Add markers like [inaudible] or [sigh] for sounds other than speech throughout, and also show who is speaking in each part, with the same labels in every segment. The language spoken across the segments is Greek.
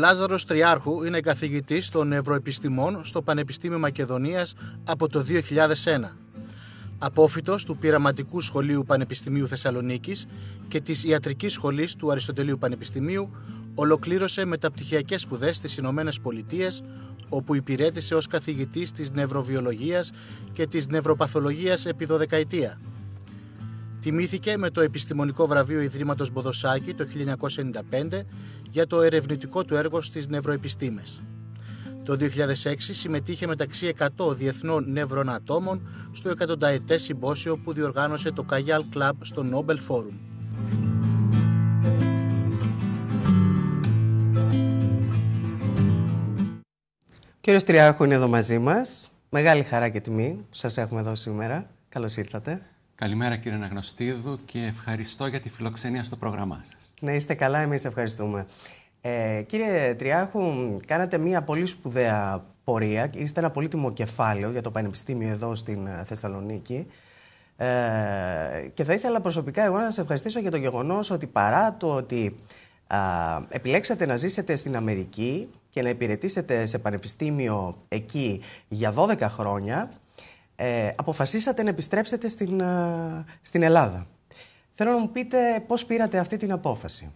Speaker 1: Λάζαρος Τριάρχου είναι καθηγητής των νευροεπιστημών στο Πανεπιστήμιο Μακεδονίας από το 2001. Απόφοιτο του Πειραματικού Σχολείου Πανεπιστημίου Θεσσαλονίκης και της Ιατρικής Σχολής του Αριστοτελείου Πανεπιστημίου, ολοκλήρωσε μεταπτυχιακές σπουδές στις Ηνωμένες Πολιτείες, όπου υπηρέτησε ως καθηγητής της νευροβιολογίας και της νευροπαθολογίας επί δωδεκαετία Τιμήθηκε με το Επιστημονικό Βραβείο Ιδρύματος Μποδοσάκη το 1995 για το ερευνητικό του έργο στις νευροεπιστήμες. Το 2006 συμμετείχε μεταξύ 100 διεθνών νεύρων ατόμων στο εκατονταετές συμπόσιο που διοργάνωσε το Καγιάλ Κλαμπ στο Νόμπελ Φόρουμ. Κύριος Τριάρχου είναι εδώ μαζί μας. Μεγάλη χαρά και τιμή που σας έχουμε εδώ σήμερα. Καλώς ήρθατε.
Speaker 2: Καλημέρα κύριε Αναγνωστίδου και ευχαριστώ για τη φιλοξενία στο πρόγραμμά σας.
Speaker 1: Να είστε καλά, εμείς ευχαριστούμε. Ε, κύριε Τριάχου, κάνατε μια πολύ σπουδαία πορεία. Είστε ένα πολύτιμο κεφάλαιο για το Πανεπιστήμιο εδώ στην ε, Θεσσαλονίκη. Ε, και θα ήθελα προσωπικά εγώ να σας ευχαριστήσω για το γεγονός ότι παρά το ότι α, επιλέξατε να ζήσετε στην Αμερική και να υπηρετήσετε σε πανεπιστήμιο εκεί για 12 χρόνια, ε, αποφασίσατε να επιστρέψετε στην, ε, στην Ελλάδα. Θέλω να μου πείτε πώς πήρατε αυτή την απόφαση.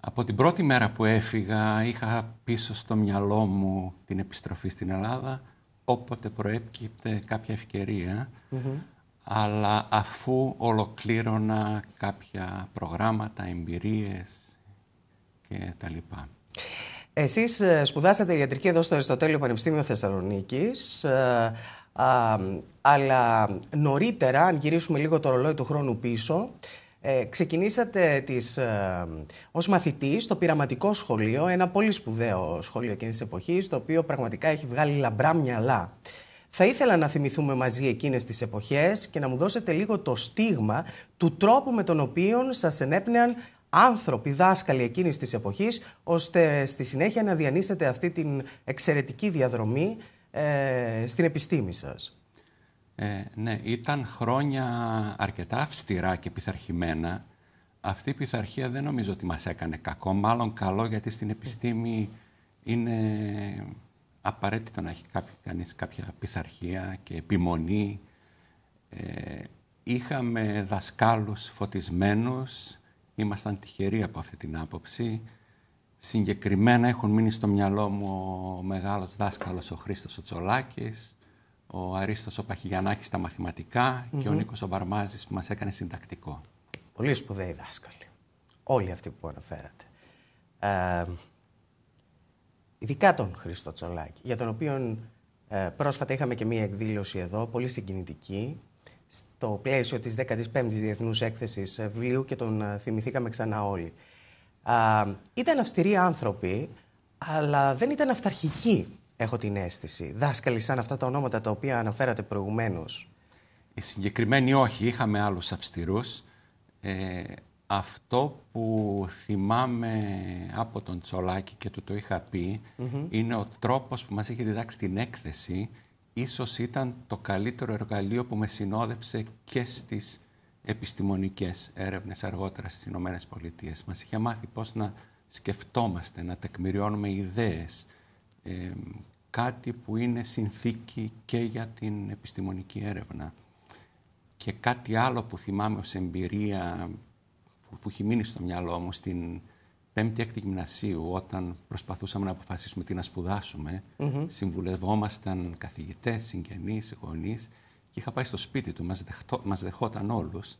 Speaker 2: Από την πρώτη μέρα που έφυγα είχα πίσω στο μυαλό μου την επιστροφή στην Ελλάδα προέκυπτε προέπκυπτε κάποια αλλά αφού ολοκλήρωνα
Speaker 1: κάποια προγράμματα, εμπειρίες και τα λοιπά. Εσείς ε, σπουδάσατε ιατρική εδώ στο Αριστοτέλειο Πανεπιστήμιο Θεσσαλονίκης, ε, αλλά νωρίτερα, αν γυρίσουμε λίγο το ρολόι του χρόνου πίσω, ε, ξεκινήσατε τις, ως μαθητής στο πειραματικό σχολείο, ένα πολύ σπουδαίο σχολείο εκείνης της εποχής, το οποίο πραγματικά έχει βγάλει λαμπρά μυαλά. Θα ήθελα να θυμηθούμε μαζί εκείνες τις εποχές και να μου δώσετε λίγο το στίγμα του τρόπου με τον οποίο σας ενέπνεαν άνθρωποι, δάσκαλοι εκείνης της εποχής, ώστε στη συνέχεια να διανύσετε αυτή την εξαιρετική διαδρομή ε, στην επιστήμη σας.
Speaker 2: Ε, ναι, ήταν χρόνια αρκετά αυστηρά και πειθαρχημένα. Αυτή η πειθαρχία δεν νομίζω ότι μας έκανε κακό, μάλλον καλό γιατί στην επιστήμη είναι απαραίτητο να έχει κανείς κάποια πειθαρχία και επιμονή. Ε, είχαμε δασκάλους φωτισμένους, ήμασταν τυχεροί από αυτή την άποψη. Συγκεκριμένα έχουν μείνει στο μυαλό μου ο μεγάλος δάσκαλος ο Χρήστος ο Τσολάκης, ο Αρίστος ο Παχιγιαννάκης στα μαθηματικα και ο Νίκος ο Βαρμάζης που μας έκανε συντακτικό.
Speaker 1: Πολύ σπουδαίοι δάσκαλοι. Όλοι αυτοί που αναφέρατε. Ε, ειδικά τον Χρήστο Τσολάκη, για τον οποίο ε, πρόσφατα είχαμε και μία εκδήλωση εδώ, πολύ συγκινητική, στο πλαίσιο της 15ης Διεθνούς Έκθεσης Βιβλίου και τον ε, θυμηθήκαμε ξανά όλοι. Α, ήταν αυστηροί άνθρωποι, αλλά δεν ήταν αυταρχικοί, έχω την αίσθηση. Δάσκαλοι σαν αυτά τα ονόματα τα οποία αναφέρατε προηγουμένως. Οι συγκεκριμένοι όχι, είχαμε άλλους αυστηρούς.
Speaker 2: Ε, αυτό που θυμάμαι από τον Τσολάκη και του το είχα πει, είναι ο τρόπος που μας έχει διδάξει την έκθεση ίσως ήταν το καλύτερο εργαλείο που με συνόδευσε και στις επιστημονικές έρευνες αργότερα στις Ηνωμένες Πολιτείες. Μας είχε μάθει πώς να σκεφτόμαστε, να τεκμηριώνουμε ιδέες, κάτι που είναι συνθήκη και για την επιστημονική έρευνα. Και κάτι άλλο που θυμάμαι ως εμπειρία που, που έχει μείνει στο μυαλό μου στην πέμπτη έκτη γυμνασίου, όταν προσπαθούσαμε να αποφασίσουμε τι να σπουδάσουμε, συμβουλευόμασταν καθηγητές, συγγενείς, γονείς και είχα πάει στο σπίτι του, μας, δεχόταν όλους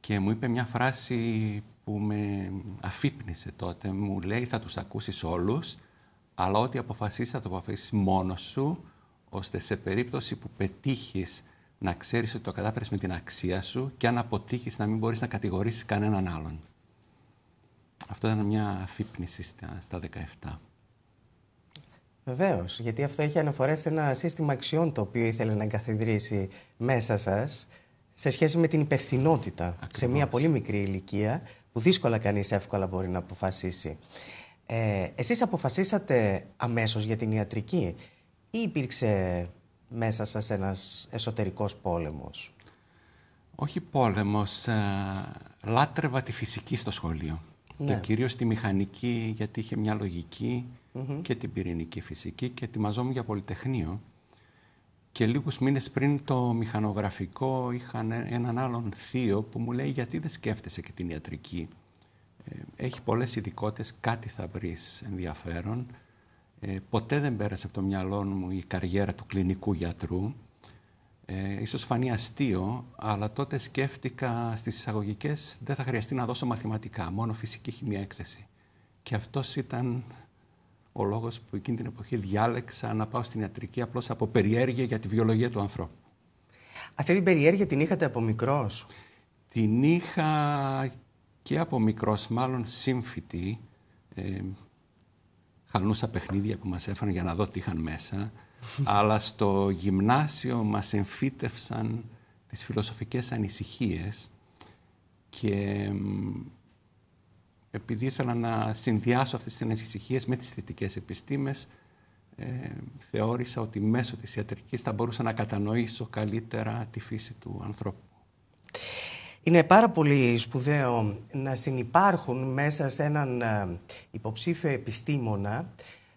Speaker 2: και μου είπε μια φράση που με αφύπνισε τότε. Μου λέει θα τους ακούσεις όλους, αλλά ό,τι αποφασίσεις θα το αποφασίσεις μόνος σου, ώστε σε περίπτωση που πετύχεις να ξέρεις ότι το κατάφερες με την αξία σου και αν αποτύχεις να μην μπορείς να κατηγορήσεις κανέναν άλλον. Αυτό ήταν μια αφύπνιση στα, στα 17.
Speaker 1: Βεβαίως, γιατί αυτό έχει αναφορές σε ένα σύστημα αξιών το οποίο ήθελε να εγκαθιδρύσει μέσα σας σε σχέση με την υπευθυνότητα σε μια πολύ μικρή ηλικία που δύσκολα κανείς εύκολα μπορεί να αποφασίσει. Ε, εσείς αποφασίσατε αμέσως για την ιατρική ή υπήρξε μέσα σας ένας εσωτερικός πόλεμος. Όχι πόλεμος. Ε,
Speaker 2: λάτρευα τη φυσική στο σχολείο ναι. και κυρίως τη μηχανική γιατί είχε μια λογική και την πυρηνική φυσική και ετοιμαζόμουν για πολυτεχνείο και λίγους μήνες πριν το μηχανογραφικό είχαν ε, έναν άλλον θείο που μου λέει γιατί δεν σκέφτεσαι και την ιατρική. Ε, έχει πολλές ειδικότητες, κάτι θα βρεις ενδιαφέρον. Ε, ποτέ δεν πέρασε από το μυαλό μου η καριέρα του κλινικού γιατρού ε, ίσως φανεί αστείο, αλλά τότε σκέφτηκα στις εισαγωγικές δεν θα χρειαστεί να δώσω μαθηματικά, μόνο φυσική χημία έκθεση. Και αυτός ήταν ο λόγος που εκείνη την εποχή διάλεξα να πάω στην ιατρική απλώς από περιέργεια για τη βιολογία του ανθρώπου. Αυτή την περιέργεια την είχατε από μικρός? Την είχα και από μικρός, μάλλον σύμφυτη. Ε, χαλούσα παιχνίδια που μας έφεραν για να δω τι είχαν μέσα αλλά στο γυμνάσιο μας εμφύτευσαν τις φιλοσοφικές ανησυχίες και επειδή ήθελα να συνδυάσω αυτές τις ανησυχίες με τις θετικές επιστήμες, ε, θεώρησα ότι μέσω της ιατρικής θα
Speaker 1: μπορούσα να κατανοήσω καλύτερα τη φύση του ανθρώπου. Είναι πάρα πολύ σπουδαίο να συνυπάρχουν μέσα σε έναν ε, υποψήφιο επιστήμονα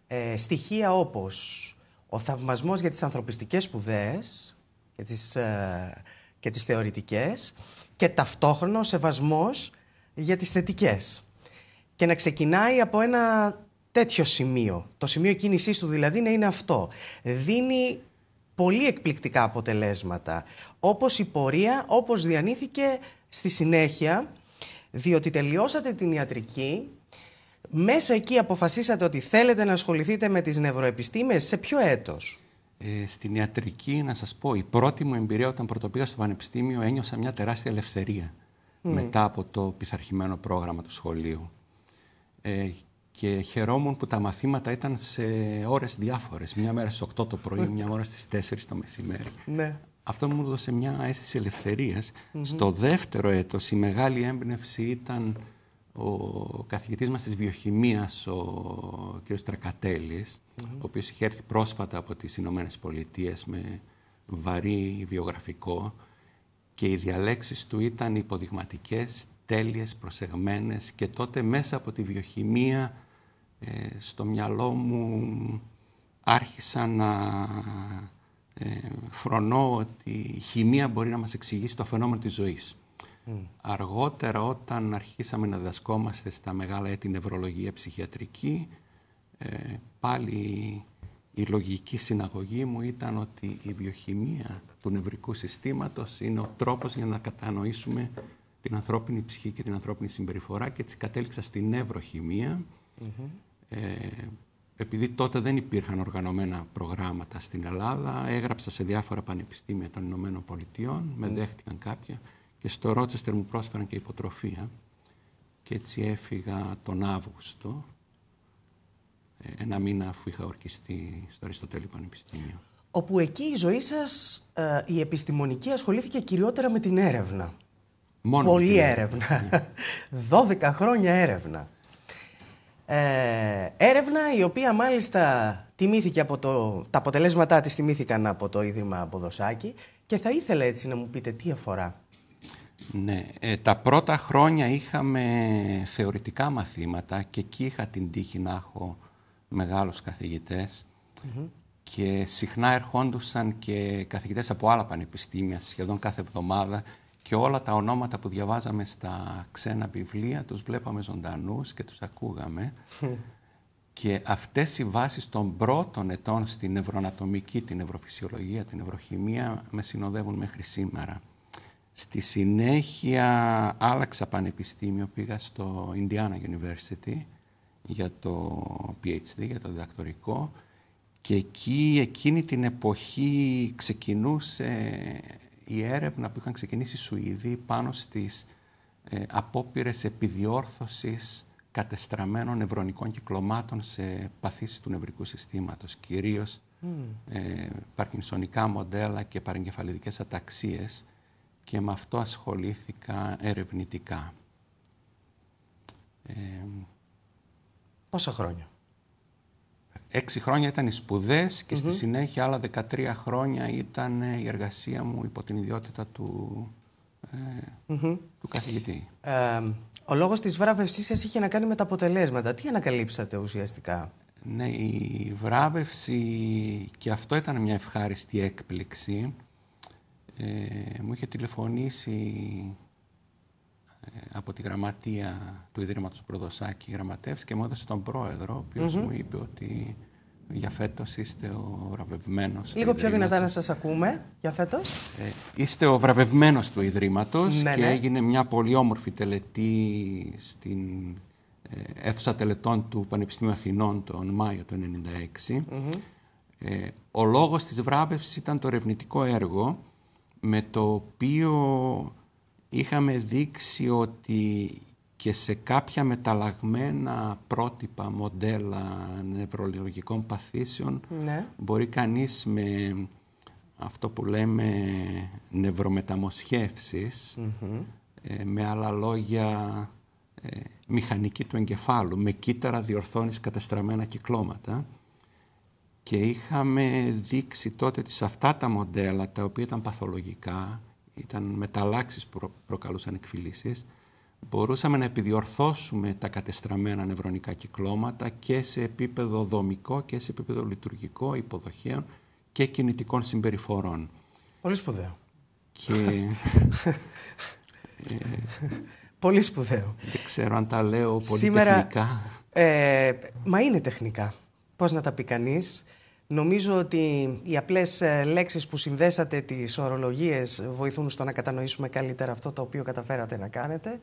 Speaker 1: ε, στοιχεία όπως ο θαυμασμός για τις ανθρωπιστικές σπουδές και τις, ε, και τις θεωρητικές και ταυτόχρονα ο σεβασμός για τις θετικές. Και να ξεκινάει από ένα τέτοιο σημείο. Το σημείο κίνησής του δηλαδή να είναι αυτό. Δίνει πολύ εκπληκτικά αποτελέσματα. Όπως η πορεία, όπως διανύθηκε στη συνέχεια, διότι τελειώσατε την ιατρική μέσα εκεί αποφασίσατε ότι θέλετε να ασχοληθείτε με τις νευροεπιστήμες. Σε ποιο έτος? Ε, στην ιατρική,
Speaker 2: να σας πω, η πρώτη μου εμπειρία όταν πρωτοπήγα στο Πανεπιστήμιο ένιωσα μια τεράστια ελευθερία mm. μετά από το πειθαρχημένο πρόγραμμα του σχολείου. Ε, και χαιρόμουν που τα μαθήματα ήταν σε ώρες διάφορες. Μια μέρα στις 8 το πρωί, [laughs] μια ώρα στις 4 το μεσημέρι. Ναι. Αυτό μου έδωσε μια αίσθηση ελευθερίας. Mm-hmm. Στο δεύτερο έτος η μεγάλη έμπνευση ήταν ο καθηγητής μας της βιοχημίας, ο κ. Τρακατέλης, ο οποίος είχε έρθει πρόσφατα από τις Ηνωμένες Πολιτείες με βαρύ βιογραφικό και οι διαλέξεις του ήταν υποδειγματικές, τέλειες, προσεγμένες και τότε μέσα από τη βιοχημία ε, στο μυαλό μου άρχισα να ε, φρονώ ότι η χημεία μπορεί να μας εξηγήσει το φαινόμενο της ζωής. Αργότερα όταν αρχίσαμε να διδασκόμαστε στα μεγάλα έτη νευρολογία ψυχιατρική, ε, πάλι η λογική συναγωγή μου ήταν ότι η βιοχημεία του νευρικού συστήματος είναι ο τρόπος για να κατανοήσουμε την ανθρώπινη ψυχή και την ανθρώπινη συμπεριφορά και έτσι κατέληξα στη νευροχημεία. Mm-hmm. ε, επειδή τότε δεν υπήρχαν οργανωμένα προγράμματα στην Ελλάδα, έγραψα σε διάφορα πανεπιστήμια των Ηνωμένων Πολιτειών, με mm. δέχτηκαν κάποια και στο Ρότσεστερ μου πρόσφεραν και υποτροφία ε. και έτσι έφυγα τον Αύγουστο ε, ένα μήνα αφού είχα ορκιστεί στο Αριστοτέλειο Πανεπιστήμιο.
Speaker 1: Όπου εκεί η ζωή σας, ε, η επιστημονική, ασχολήθηκε κυριότερα με την έρευνα. Μόνο Πολύ την ναι. έρευνα. έρευνα. 12 [laughs] χρόνια έρευνα. Ε, έρευνα η οποία μάλιστα τιμήθηκε από το... Τα αποτελέσματά της τιμήθηκαν από το Ίδρυμα Μποδοσάκη. και θα ήθελα έτσι να μου πείτε τι αφορά
Speaker 2: ναι, ε, τα πρώτα χρόνια είχαμε θεωρητικά μαθήματα και εκεί είχα την τύχη να έχω μεγάλους και συχνά ερχόντουσαν και καθηγητές από άλλα πανεπιστήμια σχεδόν κάθε εβδομάδα και όλα τα ονόματα που διαβάζαμε στα ξένα βιβλία τους βλέπαμε ζωντανούς και τους ακούγαμε. Και αυτές οι βάσεις των πρώτων ετών στην νευρονατομική, την νευροφυσιολογία, την νευροχημία με συνοδεύουν μέχρι σήμερα. Στη συνέχεια άλλαξα πανεπιστήμιο, πήγα στο Indiana University για το PhD, για το διδακτορικό και εκεί εκείνη την εποχή ξεκινούσε η έρευνα που είχαν ξεκινήσει οι Σουηδοί πάνω στις ε, απόπειρες επιδιόρθωσης κατεστραμμένων νευρονικών κυκλωμάτων σε παθήσεις του νευρικού συστήματος, κυρίως mm. ε, παρκινσονικά μοντέλα και παρεγκεφαλιδικές αταξίες και με αυτό ασχολήθηκα ερευνητικά. Ε, Πόσα χρόνια? Έξι χρόνια ήταν οι σπουδές και στη συνέχεια άλλα 13 χρόνια
Speaker 1: ήταν ε, η εργασία μου υπό την ιδιότητα του, ε, του καθηγητή. Ε, ο λόγος της βράβευσής σας είχε να κάνει με τα αποτελέσματα. Τι ανακαλύψατε ουσιαστικά?
Speaker 2: Ναι, η βράβευση και αυτό ήταν μια ευχάριστη έκπληξη ε, μου είχε τηλεφωνήσει ε, από τη γραμματεία του Ιδρύματος Προδοσάκη γραμματεύς και μου έδωσε τον πρόεδρο, ο οποίος μου είπε ότι για φέτος είστε ο βραβευμένος. Λίγο πιο δυνατά να
Speaker 1: σας ακούμε για φέτος.
Speaker 2: Ε, είστε ο βραβευμένος του Ιδρύματος ναι, και ναι. έγινε μια πολύ όμορφη τελετή στην ε, αίθουσα τελετών του Πανεπιστημίου Αθηνών τον Μάιο του 1996. ο λόγος της βράβευσης ήταν το ερευνητικό έργο με το οποίο είχαμε δείξει ότι και σε κάποια μεταλλαγμένα πρότυπα μοντέλα νευρολογικών παθήσεων ναι. μπορεί κανείς με αυτό που λέμε ε, με άλλα λόγια ε, μηχανική του εγκεφάλου, με κύτταρα διορθώνεις καταστραμμένα κυκλώματα, και είχαμε δείξει τότε ότι σε αυτά τα μοντέλα, τα οποία ήταν παθολογικά, ήταν μεταλλάξεις που προκαλούσαν εκφυλήσεις, μπορούσαμε να επιδιορθώσουμε τα κατεστραμμένα νευρονικά κυκλώματα και σε επίπεδο δομικό και σε επίπεδο λειτουργικό, υποδοχέων και κινητικών συμπεριφορών. Πολύ σπουδαίο. Και... [laughs] Ε,
Speaker 1: πολύ σπουδαίο.
Speaker 2: Δεν ξέρω αν τα λέω πολύ τεχνικά.
Speaker 1: Ε, μα είναι τεχνικά πώς να τα πει κανείς. Νομίζω ότι οι απλές ε, λέξεις που συνδέσατε τις ορολογίες βοηθούν στο να κατανοήσουμε καλύτερα αυτό το οποίο καταφέρατε να κάνετε.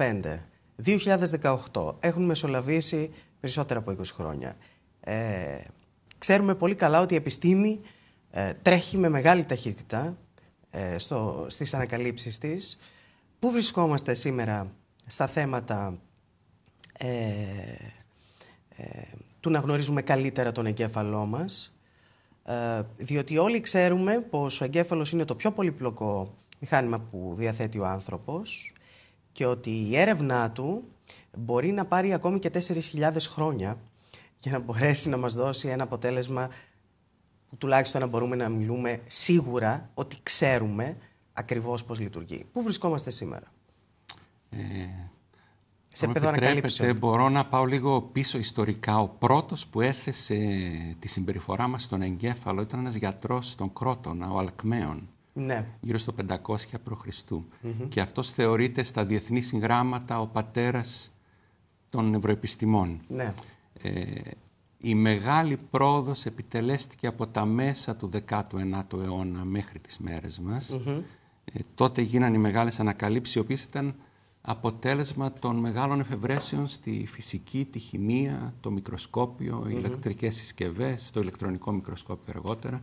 Speaker 1: 1995, ε, 2018, έχουν μεσολαβήσει περισσότερα από 20 χρόνια. Ε, ξέρουμε πολύ καλά ότι η επιστήμη τρέχει με μεγάλη ταχύτητα στο, στις ανακαλύψεις της. Πού βρισκόμαστε σήμερα στα θέματα ε, ε, του να γνωρίζουμε καλύτερα τον εγκέφαλό μας, ε, διότι όλοι ξέρουμε πως ο εγκέφαλος είναι το πιο πολύπλοκο μηχάνημα που διαθέτει ο άνθρωπος και ότι η έρευνά του μπορεί να πάρει ακόμη και 4.000 χρόνια για να μπορέσει να μας δώσει ένα αποτέλεσμα που τουλάχιστον να μπορούμε να μιλούμε σίγουρα ότι ξέρουμε ακριβώς πώς λειτουργεί. Πού βρισκόμαστε σήμερα. Ε, σε επίπεδο ανακαλύψεων.
Speaker 2: Μπορώ να πάω λίγο πίσω ιστορικά. Ο πρώτος που έθεσε τη συμπεριφορά μας στον εγκέφαλο ήταν ένας γιατρός των Κρότονα, ο Αλκμαίων. Ναι. Γύρω στο 500 π.Χ. Και αυτός θεωρείται στα διεθνή συγγράμματα ο πατέρας των νευροεπιστημών. Ναι. Ε, η μεγάλη πρόοδος επιτελέστηκε από τα μέσα του 19ου αιώνα μέχρι τις μέρες μας. Ε, τότε γίνανε οι μεγάλες ανακαλύψεις, οι οποίες ήταν αποτέλεσμα των μεγάλων εφευρέσεων στη φυσική, τη χημεία, το μικροσκόπιο, οι mm ηλεκτρικές συσκευές, το ηλεκτρονικό μικροσκόπιο αργότερα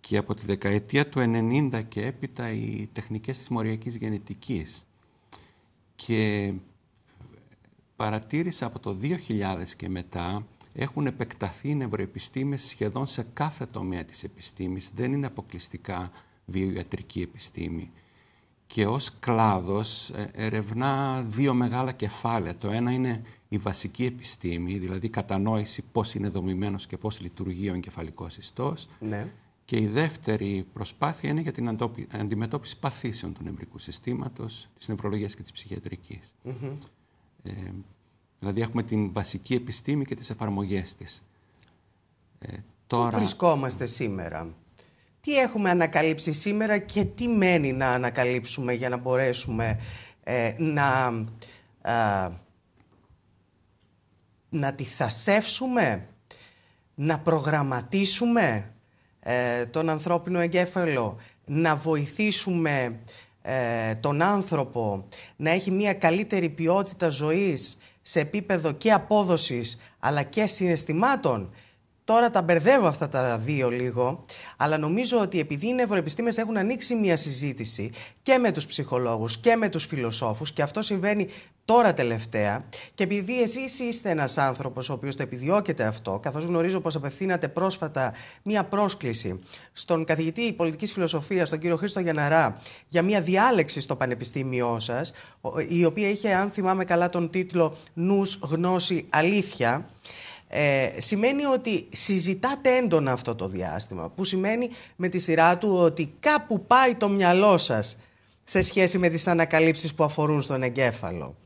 Speaker 2: και από τη δεκαετία του 90 και έπειτα οι τεχνικές της μοριακής γενετικής. Και παρατήρησα από το 2000 και μετά έχουν επεκταθεί οι νευροεπιστήμες σχεδόν σε κάθε τομέα της επιστήμης. Δεν είναι αποκλειστικά βιοιατρική επιστήμη και ως κλάδος ε, ερευνά δύο μεγάλα κεφάλαια. Το ένα είναι η βασική επιστήμη, δηλαδή η κατανόηση πώς είναι δομημένος και πώς λειτουργεί ο εγκεφαλικός ιστός. Ναι. Και η δεύτερη προσπάθεια είναι για την αντιμετώπιση παθήσεων του νευρικού συστήματος, της νευρολογίας και της ψυχιατρικης ε, δηλαδή έχουμε την βασική επιστήμη και τις εφαρμογές της. Ε,
Speaker 1: τώρα... Πού βρισκόμαστε σήμερα τι έχουμε ανακαλύψει σήμερα και τι μένει να ανακαλύψουμε για να μπορέσουμε ε, να, να τη θασεύσουμε, να προγραμματίσουμε ε, τον ανθρώπινο εγκέφαλο, να βοηθήσουμε ε, τον άνθρωπο να έχει μια καλύτερη ποιότητα ζωής σε επίπεδο και απόδοσης αλλά και συναισθημάτων Τώρα τα μπερδεύω αυτά τα δύο λίγο, αλλά νομίζω ότι επειδή οι νευροεπιστήμες έχουν ανοίξει μια συζήτηση και με τους ψυχολόγους και με τους φιλοσόφους και αυτό συμβαίνει τώρα τελευταία και επειδή εσείς είστε ένας άνθρωπος ο οποίος το επιδιώκεται αυτό, καθώς γνωρίζω πως απευθύνατε πρόσφατα μια πρόσκληση στον καθηγητή Πολιτικής Φιλοσοφίας, τον κύριο Χρήστο Γιαναρά, για μια διάλεξη στο πανεπιστήμιό σας, η οποία είχε, αν θυμάμαι καλά, τον τίτλο Νους γνώση, αλήθεια» ε, σημαίνει ότι συζητάτε έντονα αυτό το διάστημα, που σημαίνει με τη σειρά του ότι κάπου πάει το μυαλό σας σε σχέση με τις ανακαλύψεις που αφορούν στον εγκέφαλο.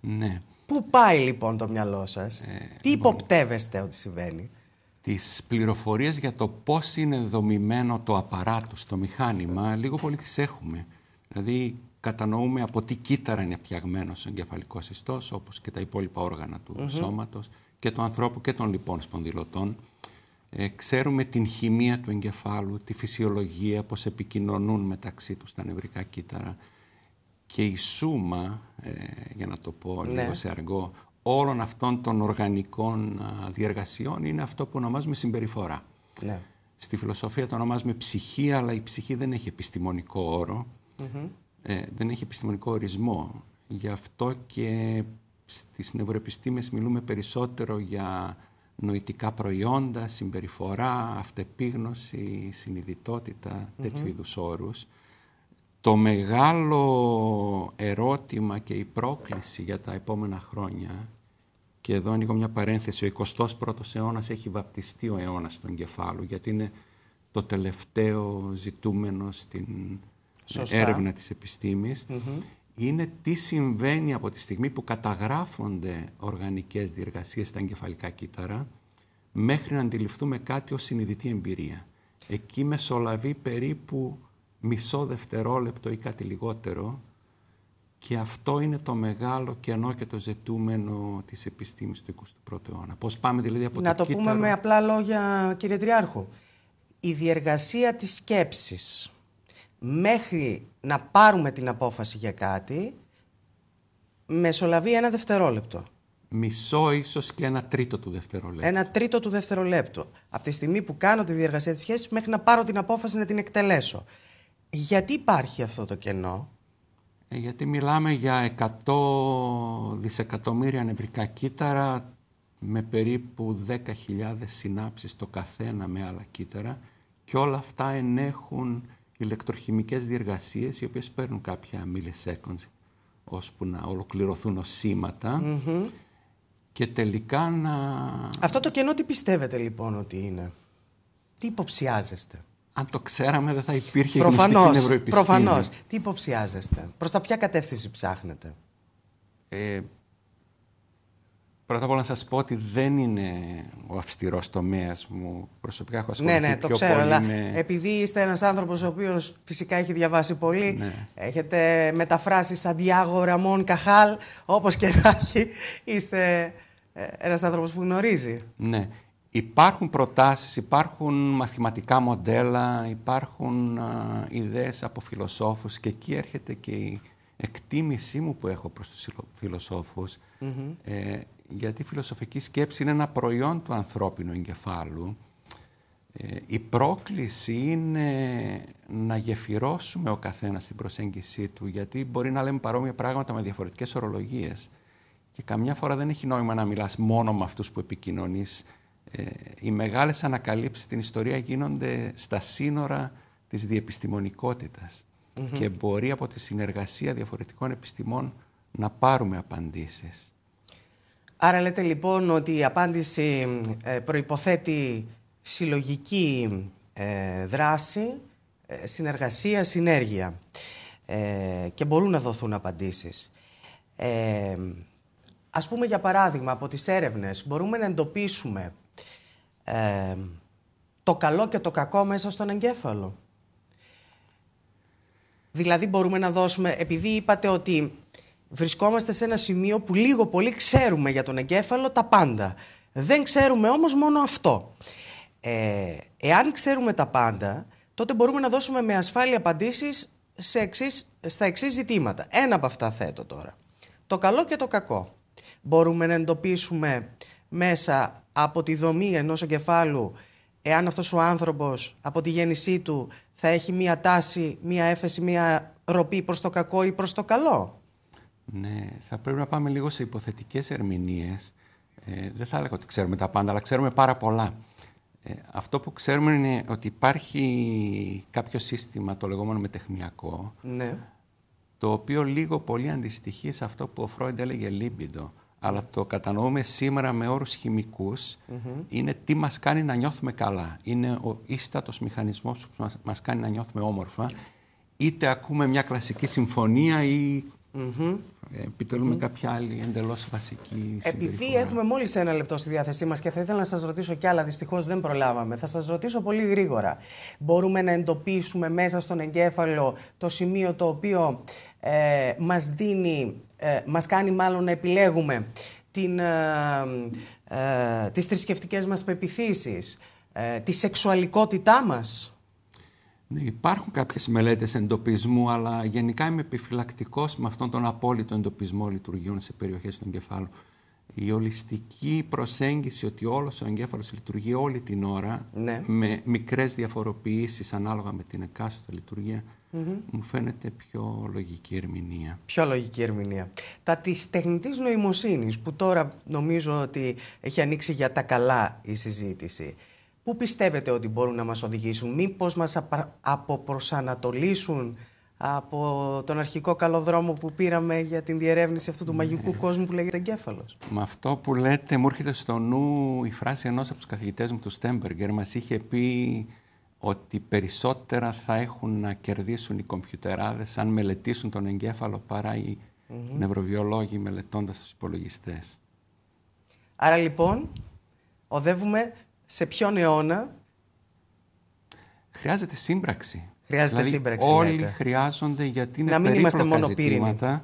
Speaker 1: Ναι. Πού πάει λοιπόν το μυαλό σας, ε, τι υποπτεύεστε ότι συμβαίνει.
Speaker 2: Τις πληροφορίες για το πώς είναι δομημένο το απαράτος, το μηχάνημα, λίγο πολύ τις έχουμε. Δηλαδή κατανοούμε από τι κύτταρα είναι φτιαγμένος ο εγκεφαλικός ιστός, όπως και τα υπόλοιπα όργανα του mm σώματος και του ανθρώπου και των λοιπών σπονδυλωτών. Ε, ξέρουμε την χημεία του εγκεφάλου, τη φυσιολογία, πώς επικοινωνούν μεταξύ τους τα νευρικά κύτταρα. Και η σούμα, ε, για να το πω ναι. λίγο σε αργό, όλων αυτών των οργανικών διεργασιών είναι αυτό που ονομάζουμε συμπεριφορά. Ναι. Στη φιλοσοφία το ονομάζουμε ψυχή, αλλά η ψυχή δεν έχει επιστημονικό όρο, mm δεν έχει επιστημονικό ορισμό. Γι' αυτό και στις νευροεπιστήμες μιλούμε περισσότερο για νοητικά προϊόντα, συμπεριφορά, αυτεπίγνωση, συνειδητότητα, τέτοιου είδους όρους. Το μεγάλο ερώτημα και η πρόκληση για τα επόμενα χρόνια και εδώ ανοίγω μια παρένθεση, ο 21ος αιώνας έχει βαπτιστεί ο αιώνας του εγκεφάλου γιατί είναι το τελευταίο ζητούμενο στην έρευνα της επιστημης είναι τι συμβαίνει από τη στιγμή που καταγράφονται οργανικές διεργασίες στα εγκεφαλικά κύτταρα μέχρι να αντιληφθούμε κάτι ως συνειδητή εμπειρία. Εκεί μεσολαβεί περίπου μισό δευτερόλεπτο ή κάτι λιγότερο και αυτό είναι το μεγάλο κενό και το
Speaker 1: ζητούμενο της επιστήμης του 21ου αιώνα. Πώς πάμε δηλαδή από να το, πούμε με απλά λόγια κύριε Τριάρχο. Η διεργασία της σκέψης μέχρι να πάρουμε την απόφαση για κάτι, μεσολαβεί ένα δευτερόλεπτο. Μισό, ίσως και ένα τρίτο του δευτερολέπτου. Ένα τρίτο του δευτερολέπτου. Από τη στιγμή που κάνω τη διεργασία της σχέσης μέχρι να πάρω την απόφαση να την εκτελέσω. Γιατί υπάρχει αυτό το κενό,
Speaker 2: ε, Γιατί μιλάμε για 100 δισεκατομμύρια νευρικά κύτταρα με περίπου 10.000 συνάψεις το καθένα με άλλα κύτταρα και όλα αυτά ενέχουν ηλεκτροχημικές διεργασίες οι οποίες παίρνουν κάποια milliseconds ώσπου να ολοκληρωθούν ως σήματα και τελικά να...
Speaker 1: Αυτό το κενό τι πιστεύετε λοιπόν ότι είναι, τι υποψιάζεστε. Αν το ξέραμε δεν θα υπήρχε προφανώς, γνωστική νευροεπιστήμη. Προφανώς. Τι υποψιάζεστε, προς τα ποια κατεύθυνση ψάχνετε. Ε,
Speaker 2: Πρώτα απ' όλα να σας πω ότι δεν είναι ο αυστηρός τομέας μου. Προσωπικά έχω ναι, ασχοληθεί ναι, ναι, το ξέρω, αλλά με...
Speaker 1: επειδή είστε ένας άνθρωπος ο οποίος φυσικά έχει διαβάσει πολύ, ναι. έχετε μεταφράσει Σαντιάγο, Ραμόν, Καχάλ, όπως και να έχει, είστε ε, ένας άνθρωπος που γνωρίζει.
Speaker 2: Ναι. Υπάρχουν προτάσεις, υπάρχουν μαθηματικά μοντέλα, υπάρχουν ιδέε ιδέες από φιλοσόφους και εκεί έρχεται και η εκτίμησή μου που έχω προς τους φιλοσόφους. Mm-hmm. Ε, γιατί η φιλοσοφική σκέψη είναι ένα προϊόν του ανθρώπινου εγκεφάλου. Ε, η πρόκληση είναι να γεφυρώσουμε ο καθένας την προσέγγιση του, γιατί μπορεί να λέμε παρόμοια πράγματα με διαφορετικές ορολογίες. Και καμιά φορά δεν έχει νόημα να μιλάς μόνο με αυτούς που επικοινωνείς. Ε, οι μεγάλες ανακαλύψεις στην ιστορία γίνονται στα σύνορα της διεπιστημονικότητας. Και μπορεί από τη συνεργασία διαφορετικών επιστημών να πάρουμε απαντήσεις.
Speaker 1: Άρα λέτε λοιπόν ότι η απάντηση ε, προϋποθέτει συλλογική ε, δράση, ε, συνεργασία, συνέργεια και μπορούν να δοθούν απαντήσεις. Ας πούμε για παράδειγμα από τις έρευνες μπορούμε να εντοπίσουμε το καλό και το κακό μέσα στον εγκέφαλο. Δηλαδή μπορούμε να δώσουμε, επειδή είπατε ότι βρισκόμαστε σε ένα σημείο που λίγο πολύ ξέρουμε για τον εγκέφαλο τα πάντα. Δεν ξέρουμε όμως μόνο αυτό. Ε, εάν ξέρουμε τα πάντα, τότε μπορούμε να δώσουμε με ασφάλεια απαντήσεις σε εξής, στα εξής ζητήματα. Ένα από αυτά θέτω τώρα. Το καλό και το κακό. Μπορούμε να εντοπίσουμε μέσα από τη δομή ενός εγκεφάλου εάν αυτός ο άνθρωπος από τη γέννησή του θα έχει μία τάση, μία έφεση, μία ροπή προς το κακό ή προς το καλό.
Speaker 2: Ναι, θα πρέπει να πάμε λίγο σε υποθετικές ερμηνείες. Ε, δεν θα έλεγα ότι ξέρουμε τα πάντα, αλλά ξέρουμε πάρα πολλά. Ε, αυτό που ξέρουμε είναι ότι υπάρχει κάποιο σύστημα, το λεγόμενο μετεχνιακό, ναι. το οποίο λίγο πολύ αντιστοιχεί σε αυτό που ο Φρόιντ έλεγε λίμπιντο, αλλά το κατανοούμε σήμερα με όρους χημικούς, mm είναι τι μας κάνει να νιώθουμε καλά. Είναι ο ίστατος μηχανισμός που μας, μας κάνει να νιώθουμε όμορφα. Είτε ακούμε μια κλασική συμφωνία ή Mm-hmm. Επιτελούμε άλλη εντελώς βασική συμπεριφορά. Επειδή
Speaker 1: έχουμε μόλις ένα λεπτό στη διάθεσή μας και θα ήθελα να σας ρωτήσω κι άλλα, δυστυχώς δεν προλάβαμε. Θα σας ρωτήσω πολύ γρήγορα. Μπορούμε να εντοπίσουμε μέσα στον εγκέφαλο το σημείο το οποίο ε, μας δίνει, ε, μας κάνει μάλλον να επιλέγουμε την, ε, ε τις θρησκευτικές μας πεπιθήσεις, ε, τη σεξουαλικότητά μας.
Speaker 2: Ναι, υπάρχουν κάποιες μελέτες εντοπισμού, αλλά γενικά είμαι επιφυλακτικός με αυτόν τον απόλυτο εντοπισμό λειτουργιών σε περιοχές του εγκεφάλου. Η ολιστική προσέγγιση ότι όλος ο εγκέφαλος λειτουργεί όλη την ώρα ναι. με μικρές διαφοροποιήσεις ανάλογα με την εκάστοτε λειτουργία μου φαίνεται
Speaker 1: πιο λογική ερμηνεία. Πιο λογική ερμηνεία. Τα της τεχνητής νοημοσύνης, που τώρα νομίζω ότι έχει ανοίξει για τα καλά η συζήτηση πού πιστεύετε ότι μπορούν να μας οδηγήσουν, μήπως μας αποπροσανατολίσουν από τον αρχικό καλό δρόμο που πήραμε για την διερεύνηση αυτού του ναι. μαγικού κόσμου που λέγεται εγκέφαλος.
Speaker 2: Με αυτό που λέτε, μου έρχεται στο νου η φράση ενός από τους καθηγητές μου, του Στέμπεργκερ. Μας είχε πει ότι περισσότερα θα έχουν να κερδίσουν οι κομπιουτεράδες αν μελετήσουν τον εγκέφαλο παρά οι νευροβιολόγοι μελετώντας τους υπολογιστές.
Speaker 1: Άρα λοιπόν, οδεύουμε σε ποιον αιώνα.
Speaker 2: Χρειάζεται σύμπραξη. Χρειάζεται δηλαδή, σύμπραξη. Όλοι χρειάζονται γιατί είναι να μην είμαστε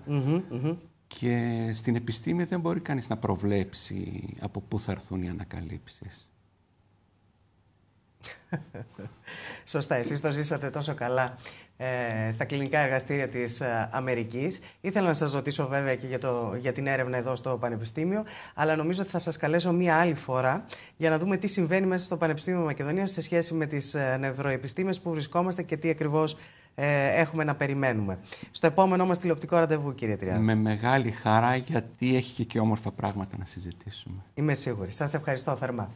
Speaker 2: Και στην επιστήμη δεν μπορεί κανείς να προβλέψει από πού θα έρθουν οι ανακαλύψεις.
Speaker 1: [laughs] Σωστά, εσείς το ζήσατε τόσο καλά ε, στα κλινικά εργαστήρια της Αμερική. Αμερικής. Ήθελα να σας ρωτήσω βέβαια και για, το, για την έρευνα εδώ στο Πανεπιστήμιο, αλλά νομίζω ότι θα σας καλέσω μία άλλη φορά για να δούμε τι συμβαίνει μέσα στο Πανεπιστήμιο Μακεδονίας σε σχέση με τις ε, νευροεπιστήμες που βρισκόμαστε και τι ακριβώς ε, έχουμε να περιμένουμε. Στο επόμενό μας τηλεοπτικό ραντεβού, κύριε Τριάννη.
Speaker 2: Με μεγάλη χαρά, γιατί έχει και, και όμορφα πράγματα να συζητήσουμε.
Speaker 1: Είμαι σίγουρη. Σας ευχαριστώ θερμά.